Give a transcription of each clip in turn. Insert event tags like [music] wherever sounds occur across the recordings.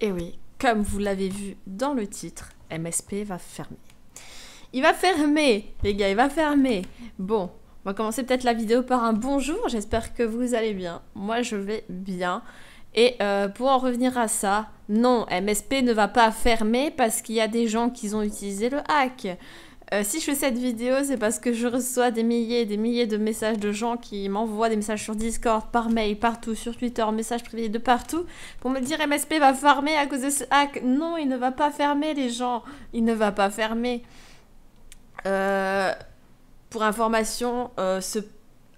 Et eh oui, comme vous l'avez vu dans le titre, MSP va fermer. Il va fermer, les gars, il va fermer. Bon, on va commencer peut-être la vidéo par un bonjour. J'espère que vous allez bien. Moi, je vais bien. Et euh, pour en revenir à ça, non, MSP ne va pas fermer parce qu'il y a des gens qui ont utilisé le hack. Euh, si je fais cette vidéo, c'est parce que je reçois des milliers et des milliers de messages de gens qui m'envoient des messages sur Discord, par mail, partout, sur Twitter, messages privés de partout, pour me dire MSP va farmer à cause de ce hack. Non, il ne va pas fermer les gens. Il ne va pas fermer. Euh, pour information, euh, ce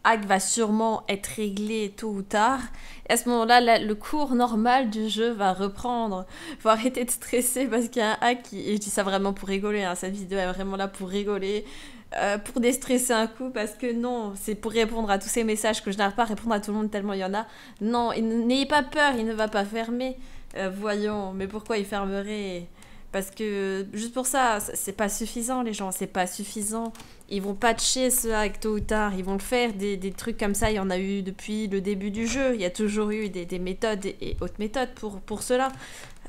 hack va sûrement être réglé tôt ou tard. Et à ce moment-là, le cours normal du jeu va reprendre. Faut arrêter de stresser parce qu'il y a un hack. et je dis ça vraiment pour rigoler. Hein, cette vidéo est vraiment là pour rigoler. Euh, pour déstresser un coup parce que non, c'est pour répondre à tous ces messages que je n'arrive pas à répondre à tout le monde tellement il y en a. Non, n'ayez pas peur, il ne va pas fermer. Euh, voyons, mais pourquoi il fermerait parce que juste pour ça, c'est pas suffisant, les gens, c'est pas suffisant. Ils vont patcher cela tôt ou tard, ils vont le faire. Des, trucs comme ça, il y en a eu depuis le début du jeu. Il y a toujours eu des, méthodes et autres méthodes pour, pour cela.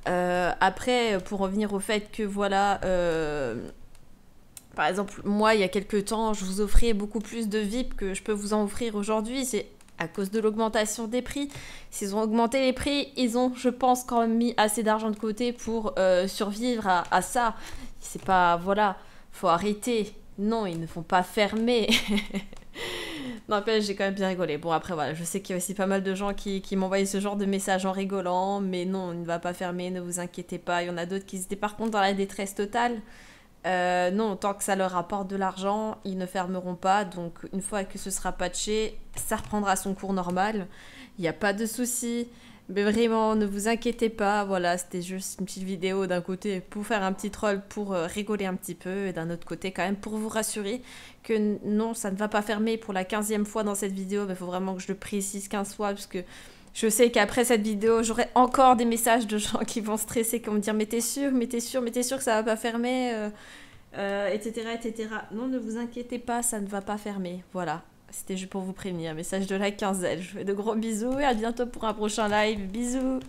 Euh, après, pour revenir au fait que voilà. Euh, par exemple, moi, il y a quelques temps, je vous offrais beaucoup plus de VIP que je peux vous en offrir aujourd'hui. C'est à cause de l'augmentation des prix. S'ils ont augmenté les prix, ils ont, je pense, quand même mis assez d'argent de côté pour euh, survivre à, ça. C'est pas, voilà, faut arrêter. Non, ils ne font pas fermer. [laughs] non, j'ai quand même bien rigolé. Bon, après, voilà, je sais qu'il y a aussi pas mal de gens qui, qui m'envoyaient ce genre de messages en rigolant, mais non, on ne va pas fermer, ne vous inquiétez pas. Il y en a d'autres qui étaient par contre dans la détresse totale. Euh, non, tant que ça leur apporte de l'argent, ils ne fermeront pas. Donc, une fois que ce sera patché, ça reprendra son cours normal. Il n'y a pas de souci. Mais vraiment, ne vous inquiétez pas. Voilà, c'était juste une petite vidéo d'un côté pour faire un petit troll, pour euh, rigoler un petit peu, et d'un autre côté, quand même, pour vous rassurer que non, ça ne va pas fermer pour la 15e fois dans cette vidéo. Mais il faut vraiment que je le précise 15 fois, parce que je sais qu'après cette vidéo, j'aurai encore des messages de gens qui vont stresser, qui vont me dire Mais t'es sûr, mais t'es sûr, mais t'es sûr que ça va pas fermer, etc., euh, euh, etc. Non, ne vous inquiétez pas, ça ne va pas fermer. Voilà. C'était juste pour vous prévenir. Message de la quinzaine. Je vous fais de gros bisous et à bientôt pour un prochain live. Bisous